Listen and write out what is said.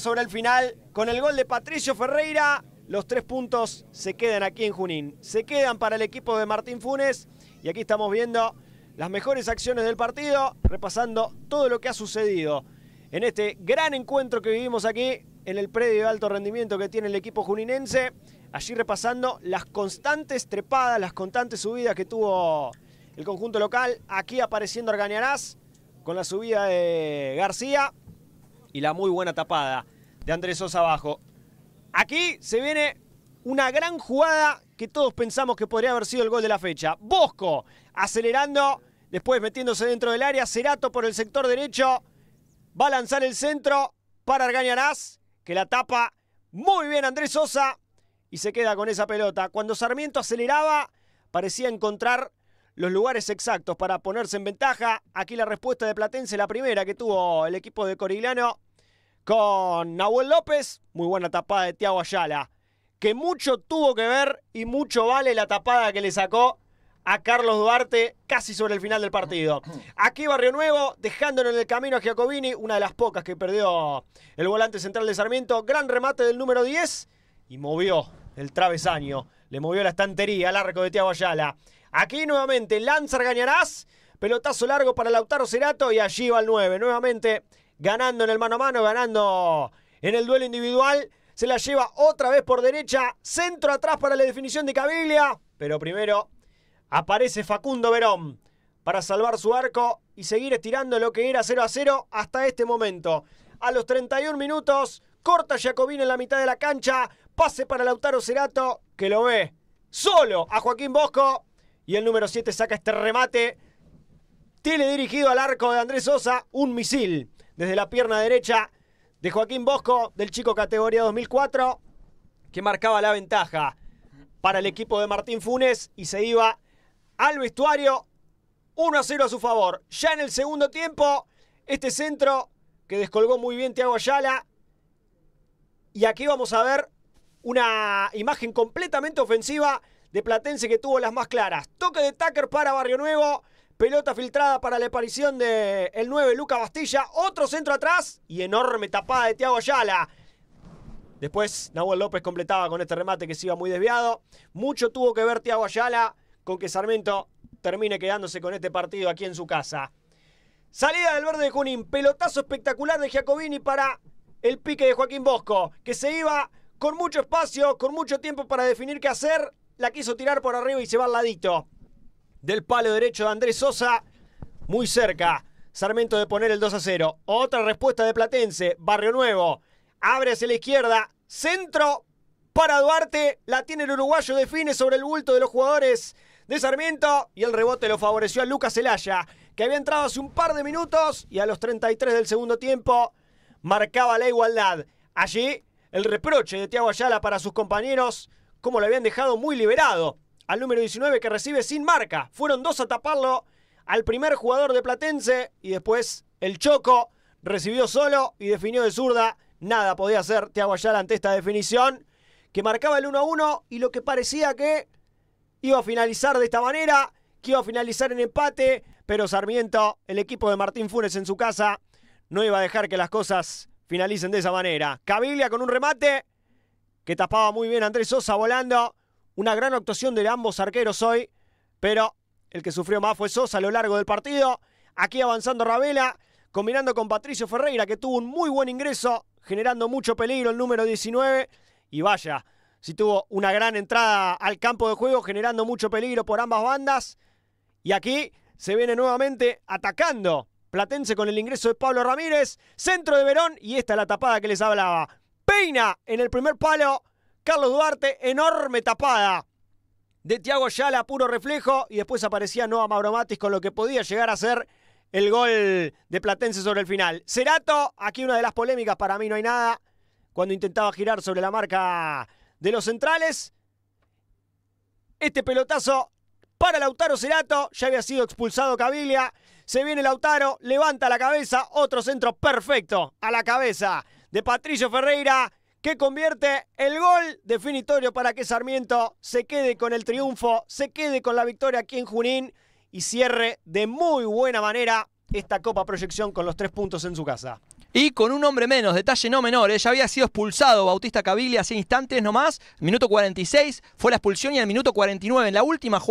sobre el final con el gol de Patricio Ferreira. Los tres puntos se quedan aquí en Junín. Se quedan para el equipo de Martín Funes. Y aquí estamos viendo las mejores acciones del partido, repasando todo lo que ha sucedido en este gran encuentro que vivimos aquí en el predio de alto rendimiento que tiene el equipo juninense. Allí repasando las constantes trepadas, las constantes subidas que tuvo el conjunto local. Aquí apareciendo Argañarás con la subida de García y la muy buena tapada de Andrés Sosa abajo. Aquí se viene una gran jugada que todos pensamos que podría haber sido el gol de la fecha. Bosco acelerando, después metiéndose dentro del área, Cerato por el sector derecho, va a lanzar el centro para Argañarás, que la tapa muy bien Andrés Sosa y se queda con esa pelota. Cuando Sarmiento aceleraba, parecía encontrar los lugares exactos para ponerse en ventaja. Aquí la respuesta de Platense, la primera que tuvo el equipo de Coriglano con Nahuel López. Muy buena tapada de Tiago Ayala. Que mucho tuvo que ver y mucho vale la tapada que le sacó a Carlos Duarte casi sobre el final del partido. Aquí Barrio Nuevo, dejándolo en el camino a Giacobini, una de las pocas que perdió el volante central de Sarmiento. Gran remate del número 10 y movió el travesaño. Le movió la estantería al arco de Tiago Ayala. Aquí nuevamente Lanzar Gañarás, pelotazo largo para Lautaro Cerato y allí va el 9. Nuevamente ganando en el mano a mano, ganando en el duelo individual. Se la lleva otra vez por derecha, centro atrás para la definición de Cabilia. Pero primero aparece Facundo Verón para salvar su arco y seguir estirando lo que era 0 a 0 hasta este momento. A los 31 minutos, corta Jacobino en la mitad de la cancha, pase para Lautaro Cerato, que lo ve solo a Joaquín Bosco y el número 7 saca este remate. Tiene dirigido al arco de Andrés Sosa, un misil desde la pierna derecha de Joaquín Bosco, del chico categoría 2004, que marcaba la ventaja para el equipo de Martín Funes y se iba al vestuario 1 a 0 a su favor. Ya en el segundo tiempo, este centro que descolgó muy bien Tiago Ayala. Y aquí vamos a ver una imagen completamente ofensiva de Platense que tuvo las más claras. Toque de Tucker para Barrio Nuevo. Pelota filtrada para la aparición del el 9 Luca Bastilla. Otro centro atrás y enorme tapada de Tiago Ayala. Después Nahuel López completaba con este remate que se iba muy desviado. Mucho tuvo que ver Tiago Ayala con que Sarmiento termine quedándose con este partido aquí en su casa. Salida del verde de Junín. Pelotazo espectacular de Giacobini para el pique de Joaquín Bosco, que se iba con mucho espacio, con mucho tiempo para definir qué hacer. La quiso tirar por arriba y se va al ladito. Del palo derecho de Andrés Sosa. Muy cerca. Sarmiento de poner el 2 a 0. Otra respuesta de Platense. Barrio Nuevo. Abre hacia la izquierda. Centro para Duarte. La tiene el uruguayo. Define sobre el bulto de los jugadores de Sarmiento. Y el rebote lo favoreció a Lucas Elaya. Que había entrado hace un par de minutos. Y a los 33 del segundo tiempo. Marcaba la igualdad. Allí el reproche de Tiago Ayala para sus compañeros como lo habían dejado muy liberado al número 19 que recibe sin marca. Fueron dos a taparlo al primer jugador de Platense y después el Choco recibió solo y definió de zurda. Nada podía hacer Tiago Ayala ante esta definición que marcaba el 1 a 1 y lo que parecía que iba a finalizar de esta manera, que iba a finalizar en empate, pero Sarmiento, el equipo de Martín Funes en su casa, no iba a dejar que las cosas finalicen de esa manera. Cabilia con un remate que tapaba muy bien Andrés Sosa volando. Una gran actuación de ambos arqueros hoy, pero el que sufrió más fue Sosa a lo largo del partido. Aquí avanzando Ravela, combinando con Patricio Ferreira, que tuvo un muy buen ingreso, generando mucho peligro el número 19. Y vaya, si tuvo una gran entrada al campo de juego, generando mucho peligro por ambas bandas. Y aquí se viene nuevamente atacando Platense con el ingreso de Pablo Ramírez, centro de Verón y esta es la tapada que les hablaba. Peina en el primer palo. Carlos Duarte, enorme tapada de Tiago Ayala, puro reflejo. Y después aparecía Noah Mauromatis con lo que podía llegar a ser el gol de Platense sobre el final. Cerato, aquí una de las polémicas, para mí no hay nada. Cuando intentaba girar sobre la marca de los centrales. Este pelotazo para Lautaro Cerato. Ya había sido expulsado Cabilia. Se viene Lautaro, levanta la cabeza. Otro centro perfecto a la cabeza de Patricio Ferreira que convierte el gol definitorio para que Sarmiento se quede con el triunfo, se quede con la victoria aquí en Junín y cierre de muy buena manera esta Copa Proyección con los tres puntos en su casa. Y con un hombre menos, detalle no menor, ¿eh? ya había sido expulsado Bautista Caviglia hace instantes nomás, minuto 46 fue la expulsión y al minuto 49 en la última jugada.